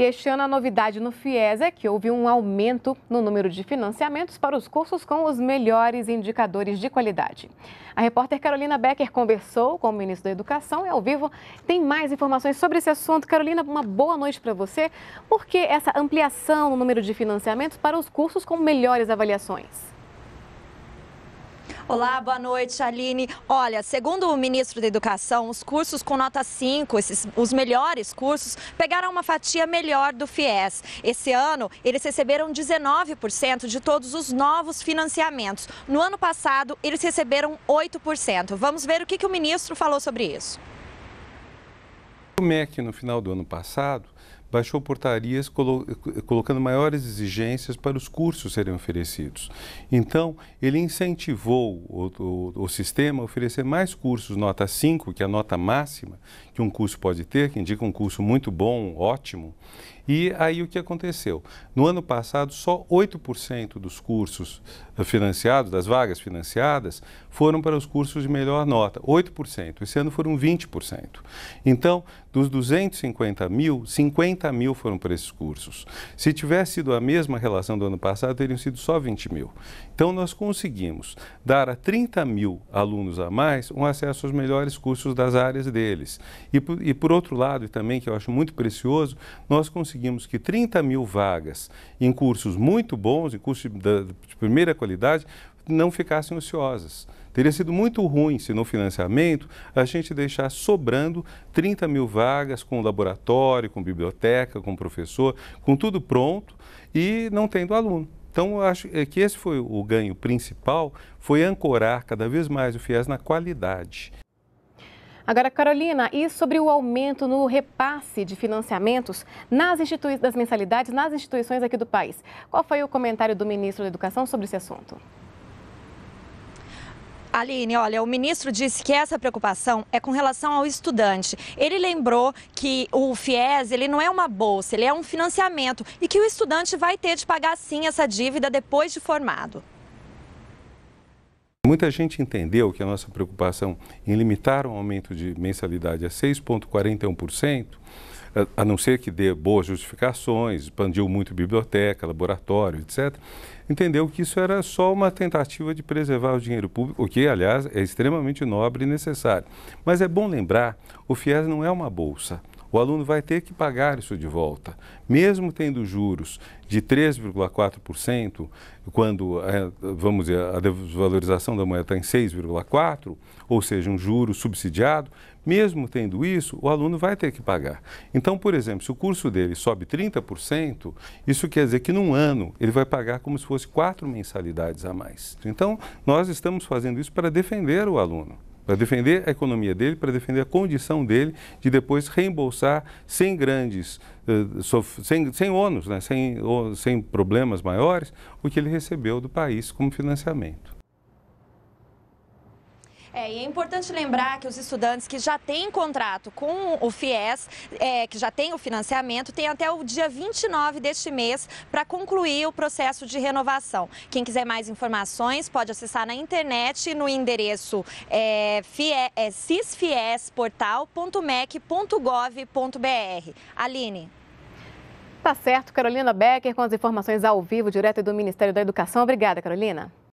E este ano a novidade no FIES é que houve um aumento no número de financiamentos para os cursos com os melhores indicadores de qualidade. A repórter Carolina Becker conversou com o ministro da Educação e ao vivo tem mais informações sobre esse assunto. Carolina, uma boa noite para você. Por que essa ampliação no número de financiamentos para os cursos com melhores avaliações? Olá, boa noite, Aline. Olha, segundo o ministro da Educação, os cursos com nota 5, esses, os melhores cursos, pegaram uma fatia melhor do FIES. Esse ano, eles receberam 19% de todos os novos financiamentos. No ano passado, eles receberam 8%. Vamos ver o que, que o ministro falou sobre isso. O MEC, no final do ano passado, baixou portarias colo colocando maiores exigências para os cursos serem oferecidos. Então, ele incentivou o, o, o, sistema a oferecer mais cursos nota 5, que é a nota máxima que um curso pode ter, que indica um curso muito bom, ótimo, e aí o que aconteceu? No ano passado, só 8% dos cursos eh, financiados, das vagas financiadas, foram para os cursos de melhor nota, 8%. Esse ano foram 20%. Então, dos 250 mil, 50 mil foram para esses cursos. Se tivesse sido a mesma relação do ano passado, teriam sido só 20 mil. Então, nós conseguimos dar a 30 mil alunos a mais um acesso aos melhores cursos das áreas deles. E, por, e por outro lado, e também que eu acho muito precioso, nós conseguimos conseguimos que 30 mil vagas em cursos muito bons, em cursos de primeira qualidade, não ficassem ociosas. Teria sido muito ruim se no financiamento a gente deixar sobrando 30 mil vagas com laboratório, com biblioteca, com professor, com tudo pronto e não tendo aluno. Então, eu acho é que esse foi o ganho principal, foi ancorar cada vez mais o FIES na qualidade. Agora, Carolina, e sobre o aumento no repasse de financiamentos nas institui das mensalidades nas instituições aqui do país? Qual foi o comentário do ministro da Educação sobre esse assunto? Aline, olha, o ministro disse que essa preocupação é com relação ao estudante. Ele lembrou que o FIES, ele não é uma bolsa, ele é um financiamento e que o estudante vai ter de pagar sim essa dívida depois de formado. Muita gente entendeu que a nossa preocupação em limitar o aumento de mensalidade a 6,41%, a não ser que dê boas justificações, expandiu muito biblioteca, laboratório, etc., entendeu que isso era só uma tentativa de preservar o dinheiro público, o que, aliás, é extremamente nobre e necessário. Mas é bom lembrar, o FIES não é uma bolsa o aluno vai ter que pagar isso de volta. Mesmo tendo juros de 3,4%, quando, é, vamos dizer, a desvalorização da moeda está em 6,4%, ou seja, um juro subsidiado, mesmo tendo isso, o aluno vai ter que pagar. Então, por exemplo, se o curso dele sobe 30%, isso quer dizer que num ano ele vai pagar como se fosse quatro mensalidades a mais. Então, nós estamos fazendo isso para defender o aluno para defender a economia dele, para defender a condição dele de depois reembolsar sem grandes, eh, sem, sem ônus, né? sem, sem problemas maiores, o que ele recebeu do país como financiamento. É, e é importante lembrar que os estudantes que já têm contrato com o FIES, é, que já têm o financiamento, têm até o dia 29 deste mês para concluir o processo de renovação. Quem quiser mais informações pode acessar na internet no endereço é, é, cisfiesportal.mec.gov.br. Aline. Tá certo, Carolina Becker, com as informações ao vivo, direto do Ministério da Educação. Obrigada, Carolina.